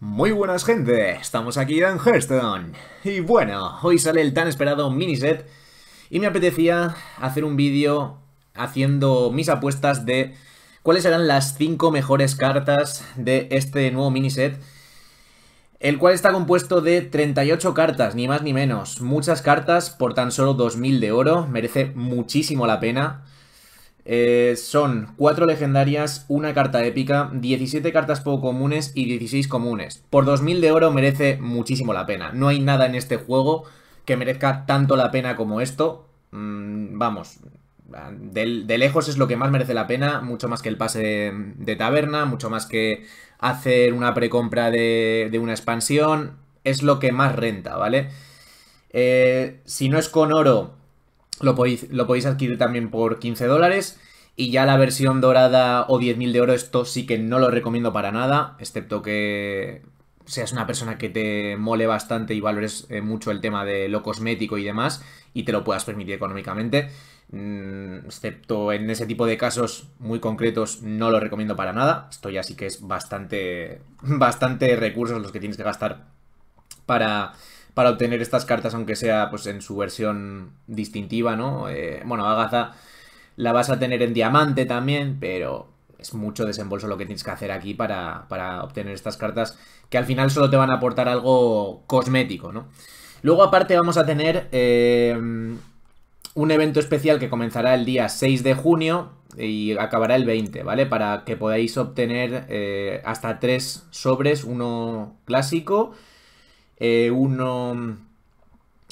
Muy buenas gente, estamos aquí en Hearthstone. Y bueno, hoy sale el tan esperado miniset y me apetecía hacer un vídeo haciendo mis apuestas de cuáles serán las 5 mejores cartas de este nuevo miniset. El cual está compuesto de 38 cartas, ni más ni menos. Muchas cartas por tan solo 2.000 de oro, merece muchísimo la pena. Eh, son 4 legendarias, una carta épica, 17 cartas poco comunes y 16 comunes. Por 2000 de oro merece muchísimo la pena. No hay nada en este juego que merezca tanto la pena como esto. Mm, vamos, de, lejos es lo que más merece la pena, mucho más que el pase de, taberna, mucho más que hacer una precompra de, de una expansión. Es lo que más renta, ¿vale? Eh, si no es con oro, lo podéis, lo podéis adquirir también por 15 dólares. Y ya la versión dorada o 10.000 de oro, esto sí que no lo recomiendo para nada, excepto que seas una persona que te mole bastante y valores eh, mucho el tema de lo cosmético y demás, y te lo puedas permitir económicamente. Mm, excepto en ese tipo de casos muy concretos, no lo recomiendo para nada. Esto ya sí que es bastante, bastante recursos los que tienes que gastar para para obtener estas cartas, aunque sea pues en su versión distintiva, ¿no? Eh, bueno, Agatha la vas a tener en diamante también, pero es mucho desembolso lo que tienes que hacer aquí para, obtener estas cartas que al final solo te van a aportar algo cosmético, ¿no? Luego aparte vamos a tener eh, un evento especial que comenzará el día 6 de junio y acabará el 20, ¿vale? Para que podáis obtener eh, hasta tres sobres, uno clásico eh, uno...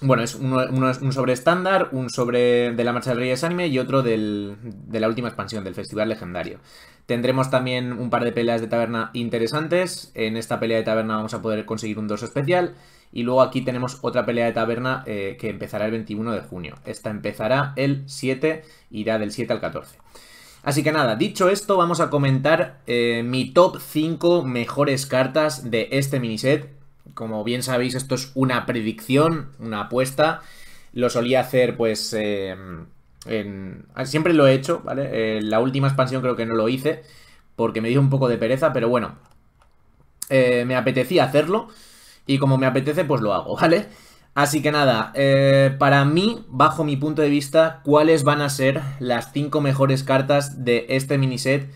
Bueno, es un sobre estándar, un sobre de la Marcha de Reyes Anime y otro de la última expansión, del Festival Legendario. Tendremos también un par de peleas de taberna interesantes. En esta pelea de taberna vamos a poder conseguir un 2 especial. Y luego aquí tenemos otra pelea de taberna eh, que empezará el 21 de junio. Esta empezará el 7, irá del 7 al 14. Así que nada, dicho esto, vamos a comentar eh, mi top 5 mejores cartas de este miniset como bien sabéis, esto es una predicción, una apuesta. Lo solía hacer, pues. Eh, en... Ah, siempre lo he hecho, ¿vale? En eh, la última expansión creo que no lo hice. Porque me dio un poco de pereza, pero bueno. Eh, me apetecía hacerlo. Y como me apetece, pues lo hago, ¿vale? Así que nada, para mí, bajo mi punto de vista, cuáles van a ser las 5 mejores cartas de este miniset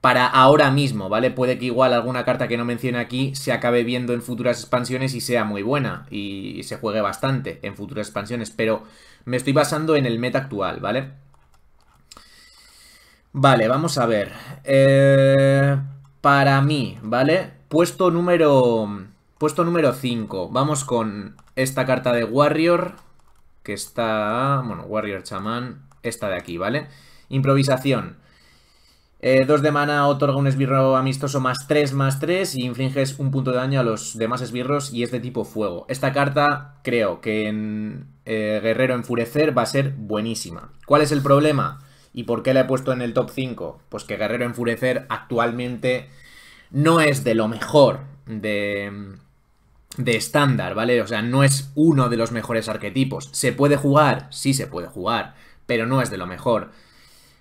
para ahora mismo, ¿vale? Puede que igual alguna carta que no mencione aquí se acabe viendo en futuras expansiones y sea muy buena y se juegue bastante en futuras expansiones, pero me estoy basando en el meta actual, ¿vale? Vale, vamos a ver. Eh, para mí, ¿vale? Puesto número... Puesto número 5. Vamos con esta carta de Warrior, que está... Bueno, Warrior Chamán, esta de aquí, ¿vale? Improvisación. 2 eh, dos de mana otorga un esbirro amistoso más 3, más 3 y infliges un punto de daño a los demás esbirros y es de tipo fuego. Esta carta creo que en eh, Guerrero Enfurecer va a ser buenísima. ¿Cuál es el problema? ¿Y por qué la he puesto en el top 5? Pues que Guerrero Enfurecer actualmente no es de lo mejor de, de estándar, ¿vale? O sea, no es uno de los mejores arquetipos. ¿Se puede jugar? Sí se puede jugar, pero no es de lo mejor.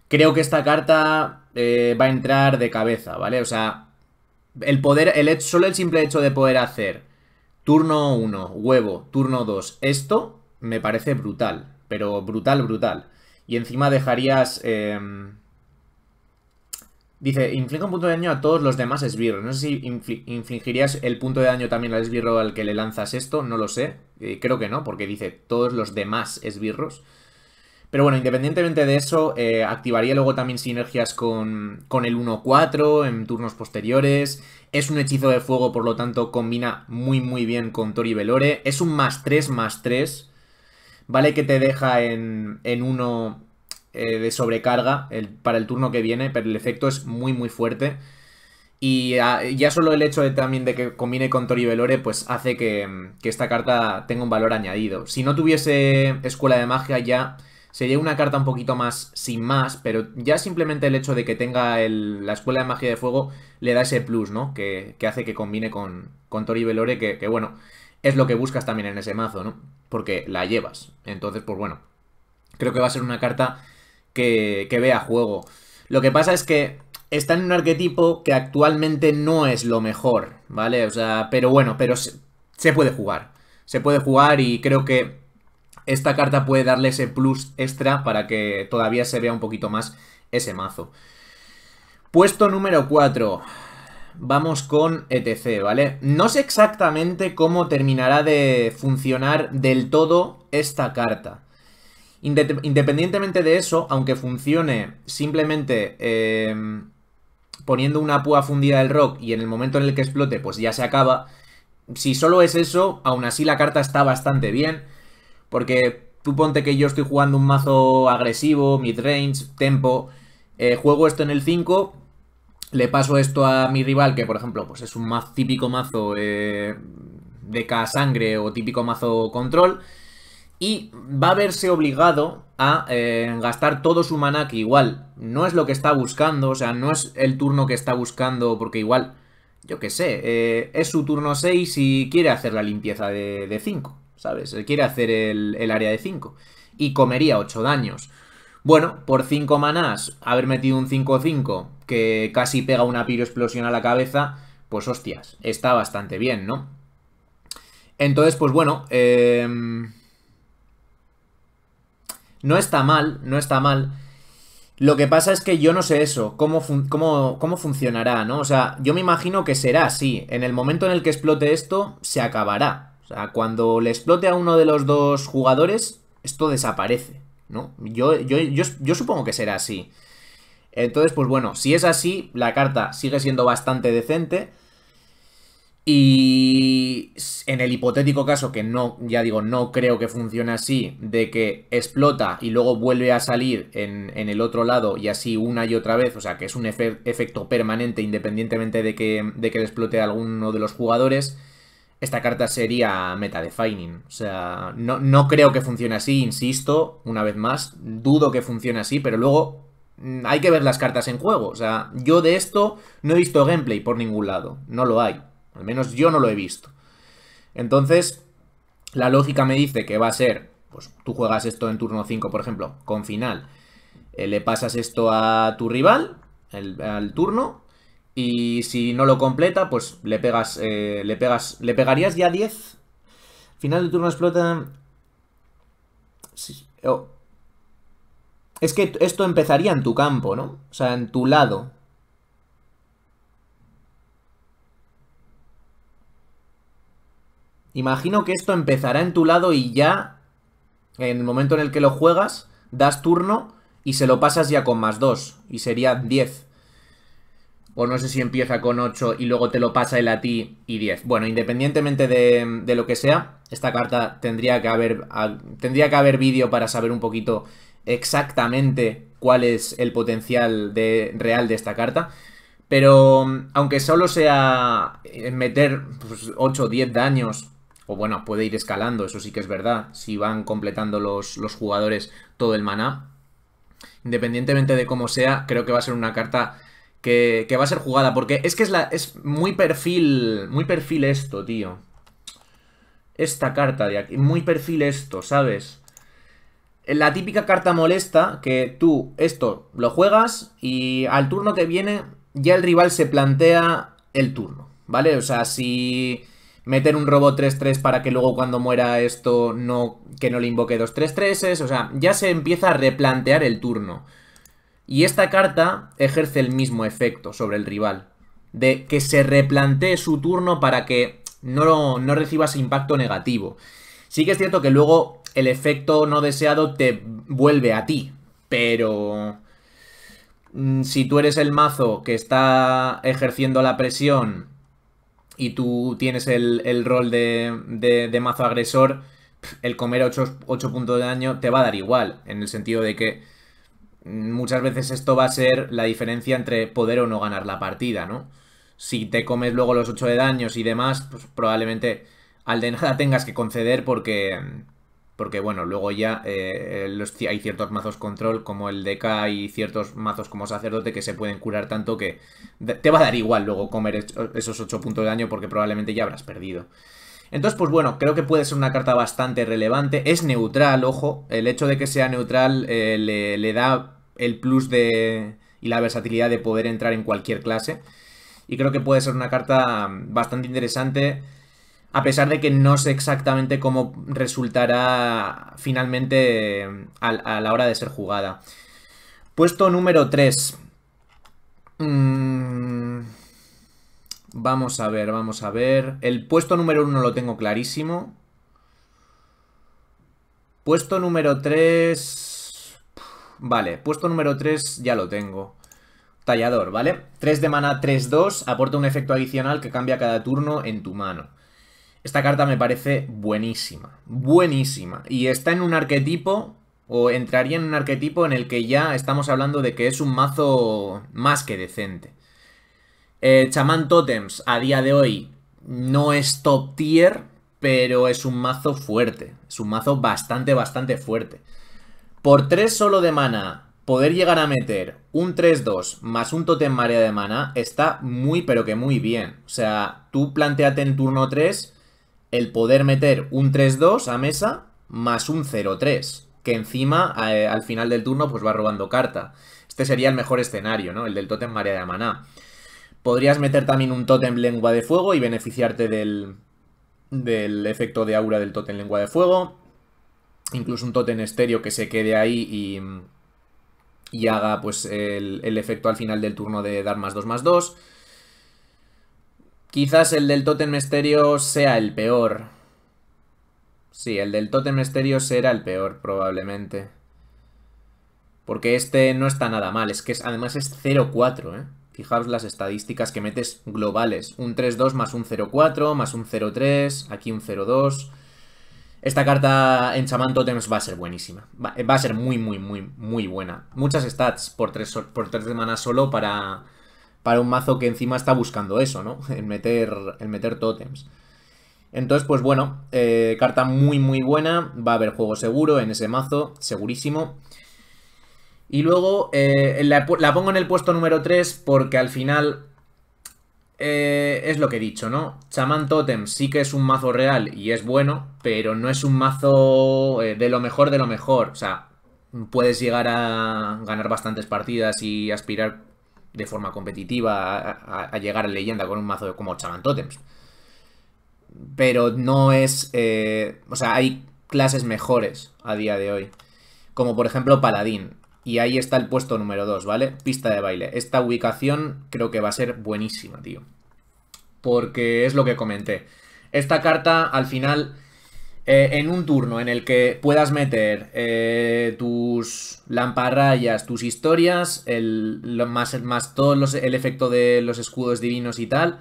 Creo que esta carta eh, va a entrar de cabeza, ¿vale? O sea, el poder, el, solo el simple hecho de poder hacer turno 1, huevo, turno 2, esto me parece brutal, pero brutal, brutal. Y encima dejarías... Em, dice, inflige un punto de daño a todos los demás esbirros. No sé si infligirías el punto de daño también al esbirro al que le lanzas esto, no lo sé. Eh, creo que no, porque dice todos los demás esbirros. Pero bueno, independientemente de eso, eh, activaría luego también sinergias con, el 1-4 en turnos posteriores. Es un hechizo de fuego, por lo tanto, combina muy muy bien con Tori Velore. Es un más 3, más 3. Vale que te deja en, en 1 eh, de sobrecarga para el turno que viene, pero el efecto es muy muy fuerte. Ah, y ya solo el hecho de, también de que combine con Tori Velore, pues hace que, que esta carta tenga un valor añadido. Si no tuviese Escuela de Magia ya Sería una carta un poquito más sin más, pero ya simplemente el hecho de que tenga la Escuela de Magia de Fuego le da ese plus, ¿no? Que, hace que combine con, Tori Velore, que, que, bueno, es lo que buscas también en ese mazo, ¿no? Porque la llevas. Entonces, pues bueno, creo que va a ser una carta que, que vea juego. Lo que pasa es que está en un arquetipo que actualmente no es lo mejor, ¿vale? O sea, pero bueno, pero se puede jugar. Se puede jugar y creo que esta carta puede darle ese plus extra para que todavía se vea un poquito más ese mazo. Puesto número 4. Vamos con ETC, ¿vale? No sé exactamente cómo terminará de funcionar del todo esta carta. independientemente de eso, aunque funcione simplemente em, poniendo una púa fundida del rock y en el momento en el que explote pues ya se acaba, si solo es eso, aún así la carta está bastante bien porque tú ponte que yo estoy jugando un mazo agresivo, midrange, tempo. Eh, juego esto en el 5, le paso esto a mi rival, que por ejemplo pues es un típico mazo eh, de K sangre o típico mazo control. Y va a verse obligado a eh, gastar todo su mana que igual no es lo que está buscando, o sea, no es el turno que está buscando, porque igual, yo qué sé, es su turno 6 y quiere hacer la limpieza de 5. ¿sabes? quiere hacer el, área de 5 y comería 8 daños. Bueno, por 5 manás, haber metido un 5-5 que casi pega una piroexplosión a la cabeza, pues hostias, está bastante bien, ¿no? Entonces, pues bueno, em, no está mal, no está mal. Lo que pasa es que yo no sé eso, cómo, cómo, cómo, funcionará, ¿no? O sea, yo me imagino que será así. En el momento en el que explote esto, se acabará. O sea, cuando le explote a uno de los dos jugadores, esto desaparece, ¿no? Yo, supongo que será así. Entonces, pues bueno, si es así, la carta sigue siendo bastante decente. Y en el hipotético caso, que no, ya digo, no creo que funcione así, de que explota y luego vuelve a salir en, el otro lado y así una y otra vez, o sea, que es un efecto permanente independientemente de que, de que le explote a alguno de los jugadores, esta carta sería meta-defining. O sea, no, creo que funcione así, insisto, una vez más, dudo que funcione así, pero luego mm, hay que ver las cartas en juego. O sea, yo de esto no he visto gameplay por ningún lado, no lo hay, al menos yo no lo he visto. Entonces, la lógica me dice que va a ser, pues tú juegas esto en turno 5, por ejemplo, con final, eh, le pasas esto a tu rival, al turno, y si no lo completa, pues le pegas. Eh, le pegas. ¿Le pegarías ya 10? Final de turno explota. Oh. Es que esto empezaría en tu campo, ¿no? O sea, en tu lado. Imagino que esto empezará en tu lado y ya, en el momento en el que lo juegas, das turno y se lo pasas ya con más 2. Y sería 10 o no sé si empieza con 8 y luego te lo pasa él a ti y 10. Bueno, independientemente de, lo que sea, esta carta tendría que haber, tendría que haber vídeo para saber un poquito exactamente cuál es el potencial de, real de esta carta. Pero mm, aunque solo sea eh, meter 8 pues, o 10 daños, o bueno, puede ir escalando, eso sí que es verdad, si van completando los, los jugadores todo el maná, independientemente de cómo sea, creo que va a ser una carta que, va a ser jugada. Porque es que es, la, es muy perfil, muy perfil esto, tío. Esta carta de aquí, muy perfil esto, ¿sabes? La típica carta molesta que tú esto lo juegas y al turno que viene ya el rival se plantea el turno, ¿vale? O sea, si meter un robo 3-3 para que luego cuando muera esto no que no le invoque 2 3-3, o sea, ya se empieza a replantear el turno. Y esta carta ejerce el mismo efecto sobre el rival, de que se replantee su turno para que no, recibas impacto negativo. Sí que es cierto que luego el efecto no deseado te vuelve a ti, pero mm, si tú eres el mazo que está ejerciendo la presión y tú tienes el, rol de, de, mazo agresor, el comer 8 puntos de daño te va a dar igual, en el sentido de que muchas veces esto va a ser la diferencia entre poder o no ganar la partida, ¿no? Si te comes luego los 8 de daños y demás, pues probablemente al de nada tengas que conceder porque, porque bueno, luego ya eh, eh, los, hay ciertos mazos control como el DK y ciertos mazos como sacerdote que se pueden curar tanto que te va a dar igual luego comer esos 8 puntos de daño porque probablemente ya habrás perdido. Entonces, pues bueno, creo que puede ser una carta bastante relevante. Es neutral, ojo. El hecho de que sea neutral eh, le, le da el plus de y la versatilidad de poder entrar en cualquier clase. Y creo que puede ser una carta mm, bastante interesante, a pesar de que no sé exactamente cómo resultará finalmente mm, a, la hora de ser jugada. Puesto número 3. Mm, vamos a ver, vamos a ver. El puesto número 1 lo tengo clarísimo. Puesto número 3... Vale, puesto número 3 ya lo tengo. Tallador, ¿vale? 3 de mana, 3-2, aporta un efecto adicional que cambia cada turno en tu mano. Esta carta me parece buenísima, buenísima. Y está en un arquetipo, o entraría en un arquetipo en el que ya estamos hablando de que es un mazo más que decente. Chaman eh, Chamán Totems a día de hoy no es top tier, pero es un mazo fuerte. Es un mazo bastante, bastante fuerte. Por 3 solo de mana, poder llegar a meter un 3-2 más un totem marea de mana está muy pero que muy bien. O sea, tú planteate en turno 3 el poder meter un 3-2 a mesa más un 0-3, que encima eh, al final del turno pues va robando carta. Este sería el mejor escenario, ¿no? El del Totem marea de Mana. Podrías meter también un Totem lengua de fuego y beneficiarte del, del efecto de aura del Totem lengua de fuego incluso un totem estéreo que se quede ahí y, haga pues el, efecto al final del turno de dar más 2 más 2. Quizás el del totem estéreo sea el peor. Sí, el del totem estéreo será el peor probablemente. Porque este no está nada mal, es que además es 0-4, ¿eh? Fijaos las estadísticas que metes globales. Un 3-2 más un 0-4, más un 0-3, aquí un 0-2... Esta carta en chamán totems va a ser buenísima. Eh, va, a ser muy, muy, muy, muy buena. Muchas stats por tres, por tres semanas solo para, para un mazo que encima está buscando eso, ¿no? El meter, el meter totems. Entonces, pues bueno, eh, carta muy, muy buena. Va a haber juego seguro en ese mazo, segurísimo. Y luego eh, la, la pongo en el puesto número 3 porque al final eh, es lo que he dicho, ¿no? Chaman Totem sí que es un mazo real y es bueno, pero no es un mazo eh, de lo mejor de lo mejor. O sea, puedes llegar a ganar bastantes partidas y aspirar de forma competitiva a, llegar a leyenda con un mazo como Chaman Totems. Pero no es... Eh, o sea, hay clases mejores a día de hoy. Como por ejemplo Paladín. Y ahí está el puesto número 2, ¿vale? Pista de baile. Esta ubicación creo que va a ser buenísima, tío. Porque es lo que comenté. Esta carta, al final, eh, en un turno en el que puedas meter eh, tus lamparrayas, tus historias, el, más, más todo el efecto de los escudos divinos y tal,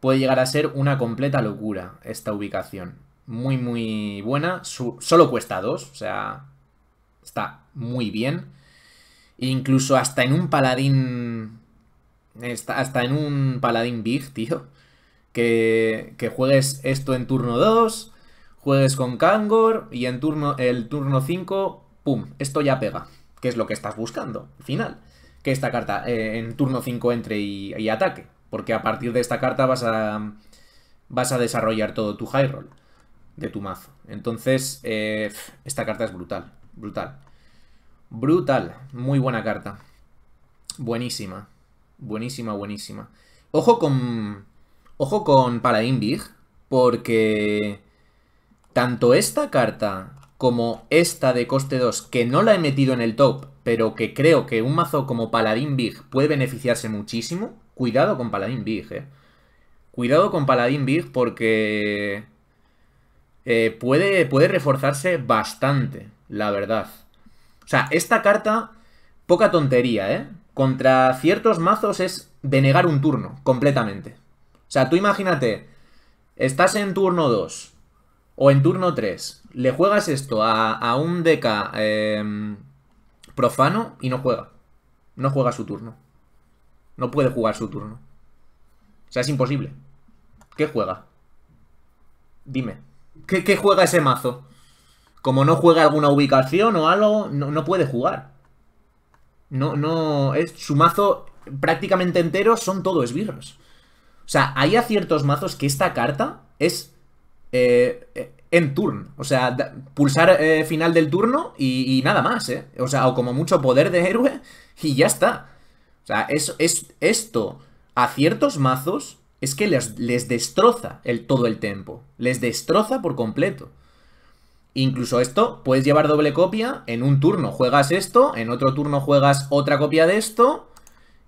puede llegar a ser una completa locura esta ubicación. Muy, muy buena. solo cuesta 2, o sea, está muy bien. Incluso hasta en un paladín... Hasta en un paladín big, tío. Que, que juegues esto en turno 2, juegues con Kangor y en turno, el turno 5, ¡pum! Esto ya pega, que es lo que estás buscando, final. Que esta carta eh, en turno 5 entre y, ataque, porque a partir de esta carta vas a, vas a desarrollar todo tu high roll de tu mazo. Entonces, eh, esta carta es brutal, brutal. Brutal. Muy buena carta. Buenísima. Buenísima, buenísima. Ojo con... Ojo con Paladín porque tanto esta carta como esta de coste 2, que no la he metido en el top, pero que creo que un mazo como Paladín Big puede beneficiarse muchísimo, cuidado con Paladín Big, eh. Cuidado con Paladín Big porque eh, puede, puede reforzarse bastante, la verdad. O sea, esta carta, poca tontería, ¿eh? Contra ciertos mazos es denegar un turno, completamente. O sea, tú imagínate, estás en turno 2 o en turno 3, le juegas esto a, un deca em, profano y no juega. No juega su turno. No puede jugar su turno. O sea, es imposible. ¿Qué juega? Dime. qué juega ese mazo? como no juega alguna ubicación o algo, no, no puede jugar. No, no, es su mazo prácticamente entero son todo esbirros. O sea, hay a ciertos mazos que esta carta es eh, eh, en turn. O sea, pulsar eh, final del turno y, nada más, ¿eh? O sea, o como mucho poder de héroe y ya está. O sea, es, es esto a ciertos mazos es que les, les destroza el, todo el tiempo. Les destroza por completo. Incluso esto, puedes llevar doble copia en un turno. Juegas esto, en otro turno juegas otra copia de esto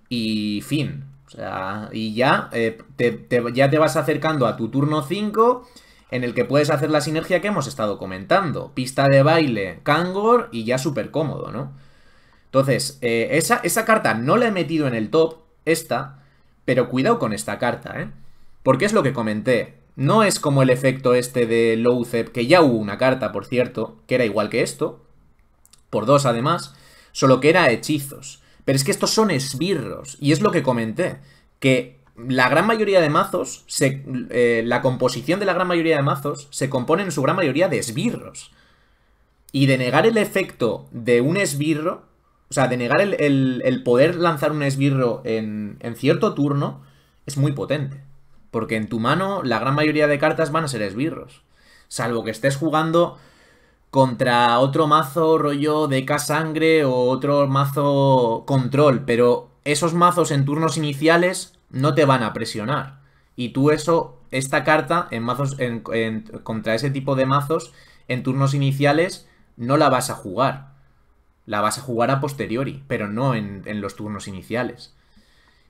y fin. O sea, y ya, eh, te, ya te vas acercando a tu turno 5 en el que puedes hacer la sinergia que hemos estado comentando. Pista de baile, Kangor y ya súper cómodo, ¿no? Entonces, eh, esa, esa carta no la he metido en el top, esta, pero cuidado con esta carta, ¿eh? Porque es lo que comenté. No es como el efecto este de Lowsep, que ya hubo una carta, por cierto, que era igual que esto, por dos además, solo que era hechizos. Pero es que estos son esbirros, y es lo que comenté, que la gran mayoría de mazos, eh, la composición de la gran mayoría de mazos se compone en su gran mayoría de esbirros. Y de negar el efecto de un esbirro, o sea, de negar el, poder lanzar un esbirro en cierto turno, es muy potente. Porque en tu mano la gran mayoría de cartas van a ser esbirros. Salvo que estés jugando contra otro mazo rollo de K-Sangre o otro mazo control. Pero esos mazos en turnos iniciales no te van a presionar. Y tú eso, esta carta en mazos, contra ese tipo de mazos en turnos iniciales no la vas a jugar. La vas a jugar a posteriori, pero no en, en, los turnos iniciales.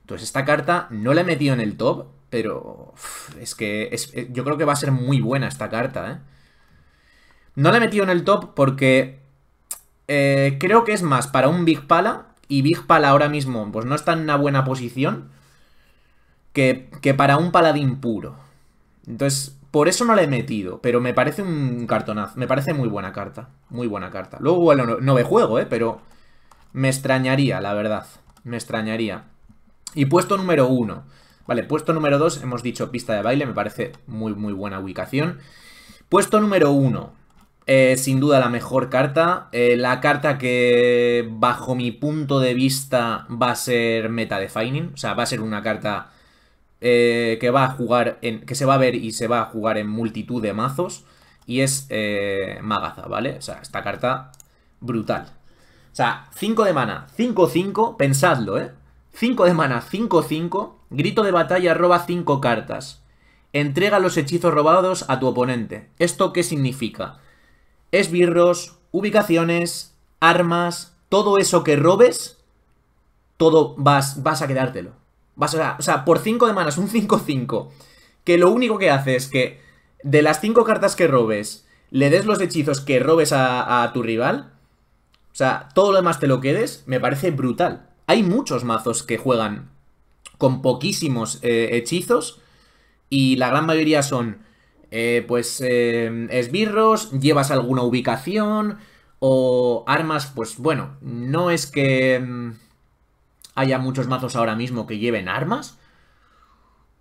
Entonces esta carta no la he metido en el top pero es que eh, yo creo que va a ser muy buena esta carta, ¿eh? No la he metido en el top porque eh, creo que es más para un Big Pala. Y Big Pala ahora mismo pues no está en una buena posición que, para un paladín puro. Entonces, por eso no la he metido, pero me parece un cartonazo. Me parece muy buena carta. Muy buena carta. Luego, bueno, no, ve juego, Pero me extrañaría, la verdad. Me extrañaría. Y puesto número uno. Vale, puesto número 2, hemos dicho pista de baile, me parece muy, muy buena ubicación. Puesto número 1, eh, sin duda la mejor carta. Eh, la carta que, bajo mi punto de vista, va a ser meta defining. O sea, va a ser una carta eh, que va a jugar en, que se va a ver y se va a jugar en multitud de mazos. Y es Magaza, ¿vale? O sea, esta carta brutal. O sea, 5 de mana, 5-5, pensadlo, ¿eh? 5 de mana, 5-5 Grito de batalla roba 5 cartas. Entrega los hechizos robados a tu oponente. ¿Esto qué significa? Esbirros, ubicaciones, armas, todo eso que robes, todo vas, vas a quedártelo. Vas o sea, por 5 de manas, un 5-5, que lo único que hace es que de las 5 cartas que robes, le des los hechizos que robes a, a tu rival, o sea, todo lo demás te lo quedes, me parece brutal. Hay muchos mazos que juegan con poquísimos eh, hechizos y la gran mayoría son eh, pues eh, esbirros, llevas alguna ubicación o armas, pues bueno, no es que mm, haya muchos mazos ahora mismo que lleven armas,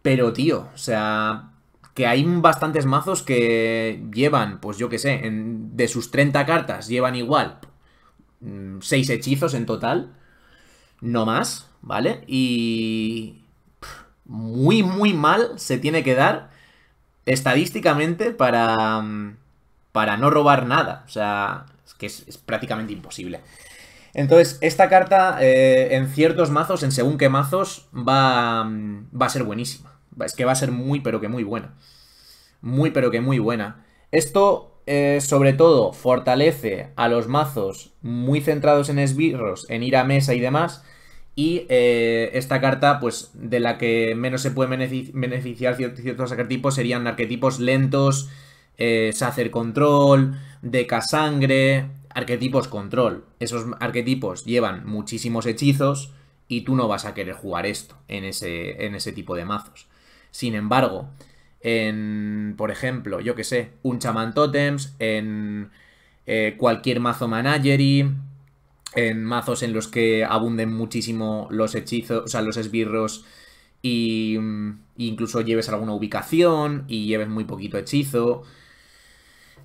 pero tío, o sea, que hay bastantes mazos que llevan, pues yo qué sé, de sus 30 cartas llevan igual 6 mm, hechizos en total no más, ¿vale? Y muy, muy mal se tiene que dar estadísticamente para, mm, para no robar nada. O sea, es que es, prácticamente imposible. Entonces, esta carta eh, en ciertos mazos, en según qué mazos, mm, va, a ser buenísima. Es que va a ser muy, pero que muy buena. Muy, pero que muy buena. Esto, eh, sobre todo, fortalece a los mazos muy centrados en esbirros, en ir a mesa y demás, y eh, esta carta, pues, de la que menos se puede beneficiar ciertos arquetipos serían arquetipos lentos, eh, Sacer Control, Deca Sangre, arquetipos Control. Esos arquetipos llevan muchísimos hechizos y tú no vas a querer jugar esto en ese, en ese tipo de mazos. Sin embargo, en, por ejemplo, yo que sé, un chamán Totems, en eh, cualquier mazo managerie en mazos en los que abunden muchísimo los hechizos, o sea, los esbirros mm, y, incluso lleves alguna ubicación y lleves muy poquito hechizo.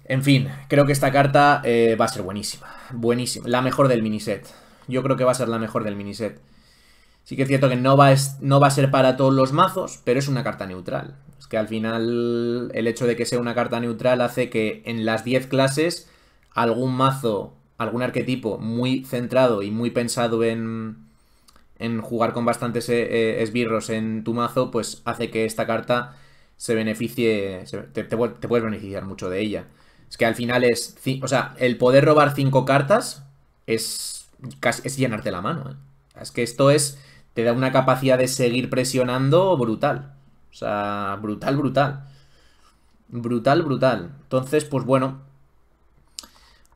En fin, creo que esta carta eh, va a ser buenísima. Buenísima. La mejor del miniset. Yo creo que va a ser la mejor del miniset. Sí que es cierto que no va no va a ser para todos los mazos, pero es una carta neutral. Es que al final el hecho de que sea una carta neutral hace que en las 10 clases algún mazo algún arquetipo muy centrado y muy pensado en, jugar con bastantes eh, eh, esbirros en tu mazo, pues hace que esta carta se beneficie, te, puedes beneficiar mucho de ella. Es que al final es, o sea, el poder robar cinco cartas es, es llenarte la mano. ¿eh? Es que esto es, te da una capacidad de seguir presionando brutal. O sea, brutal, brutal. Brutal, brutal. Entonces, pues bueno,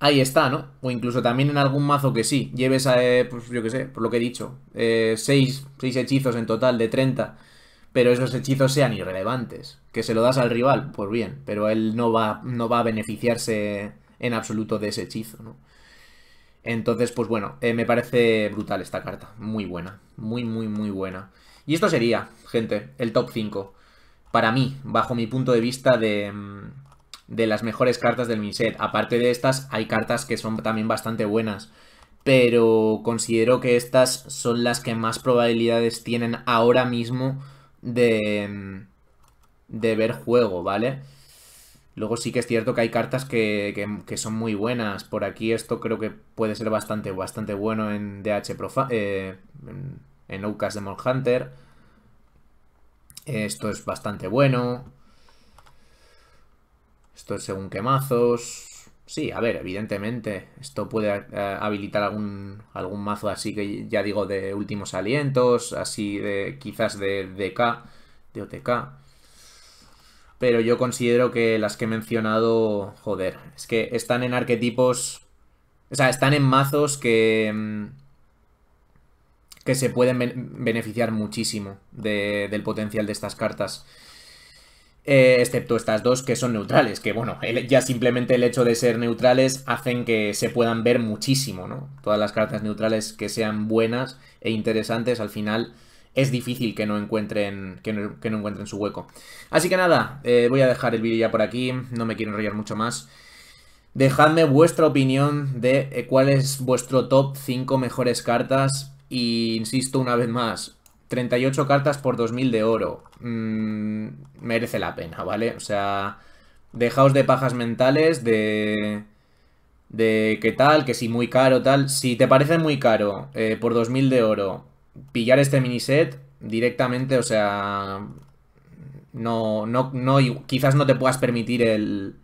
ahí está, ¿no? O incluso también en algún mazo que sí, lleves, a, eh, pues, yo qué sé, por lo que he dicho, eh, seis, hechizos en total de 30, pero esos hechizos sean irrelevantes. Que se lo das al rival, pues bien, pero él no va, no va a beneficiarse en absoluto de ese hechizo, ¿no? Entonces, pues bueno, eh, me parece brutal esta carta, muy buena, muy, muy, muy buena. Y esto sería, gente, el top 5, para mí, bajo mi punto de vista de mm, de las mejores cartas del set Aparte de estas, hay cartas que son también bastante buenas. Pero considero que estas son las que más probabilidades tienen ahora mismo de, de ver juego, ¿vale? Luego sí que es cierto que hay cartas que, son muy buenas. Por aquí esto creo que puede ser bastante, bastante bueno en DH Profa eh, en, en de Demon Hunter. Esto es bastante bueno. Esto es según qué mazos. Sí, a ver, evidentemente. Esto puede eh, habilitar algún, algún mazo así que ya digo de últimos alientos, así de quizás de DK, de OTK. Pero yo considero que las que he mencionado, joder, es que están en arquetipos, o sea, están en mazos que mm, que se pueden beneficiar muchísimo del potencial de estas cartas. Eh, excepto estas dos que son neutrales, que bueno, ya simplemente el hecho de ser neutrales hacen que se puedan ver muchísimo, ¿no? Todas las cartas neutrales que sean buenas e interesantes, al final es difícil que no encuentren, que no, encuentren su hueco. Así que nada, eh, voy a dejar el vídeo ya por aquí, no me quiero enrollar mucho más. Dejadme vuestra opinión de eh, cuál es vuestro top 5 mejores cartas. Y insisto una vez más, 38 cartas por 2000 de oro. mmm merece la pena, ¿vale? O sea, dejaos de pajas mentales, de... De qué tal, que si muy caro, tal. Si te parece muy caro, eh, por 2000 de oro, pillar este miniset directamente, o sea... No, no, no, quizás no te puedas permitir el,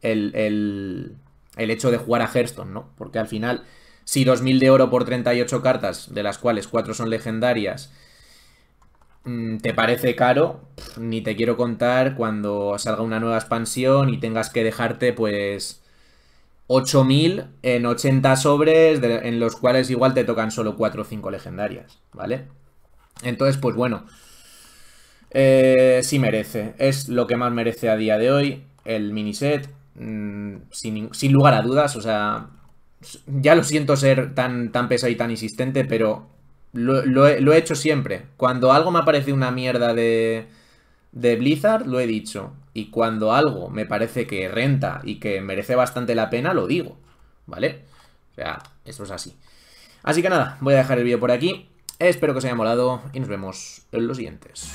el, el, el hecho de jugar a Hearthstone, ¿no? Porque al final, si 2000 de oro por 38 cartas, de las cuales 4 son legendarias, Mm, te parece caro, ni te quiero contar cuando salga una nueva expansión y tengas que dejarte pues 8.000 en 80 sobres en los cuales igual te tocan solo 4 o 5 legendarias, ¿vale? Entonces, pues bueno, eh, sí merece, es lo que más merece a día de hoy el miniset, mm, set, sin, lugar a dudas, o sea, ya lo siento ser tan, tan pesado y tan insistente, pero lo, he, hecho siempre. Cuando algo me parece una mierda de, de Blizzard, lo he dicho. Y cuando algo me parece que renta y que merece bastante la pena, lo digo. ¿Vale? O sea, eso es así. Así que nada, voy a dejar el vídeo por aquí. Espero que os haya molado y nos vemos en los siguientes.